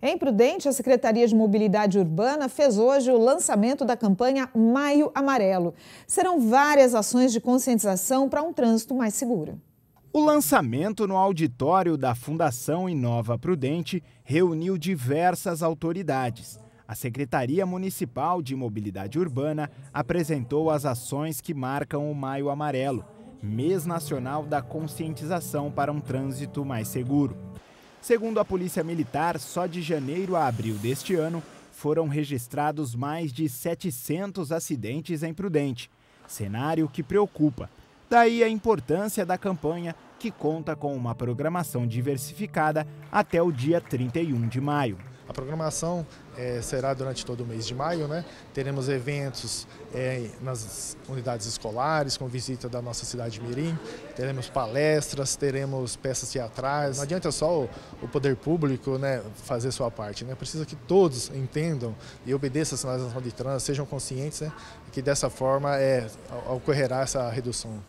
Em Prudente, a Secretaria de Mobilidade Urbana fez hoje o lançamento da campanha Maio Amarelo. Serão várias ações de conscientização para um trânsito mais seguro. O lançamento no auditório da Fundação Inova Prudente reuniu diversas autoridades. A Secretaria Municipal de Mobilidade Urbana apresentou as ações que marcam o Maio Amarelo, mês nacional da conscientização para um trânsito mais seguro. Segundo a Polícia Militar, só de janeiro a abril deste ano foram registrados mais de 700 acidentes em Prudente, cenário que preocupa. Daí a importância da campanha, que conta com uma programação diversificada até o dia 31 de maio. A programação é, será durante todo o mês de maio, né? Teremos eventos é, nas unidades escolares, com visita da nossa cidade Mirim, teremos palestras, teremos peças teatrais. Não adianta só o, o poder público né, fazer sua parte, né? Precisa que todos entendam e obedeçam às sinalização de trânsito, sejam conscientes, né? Que dessa forma é, ocorrerá essa redução.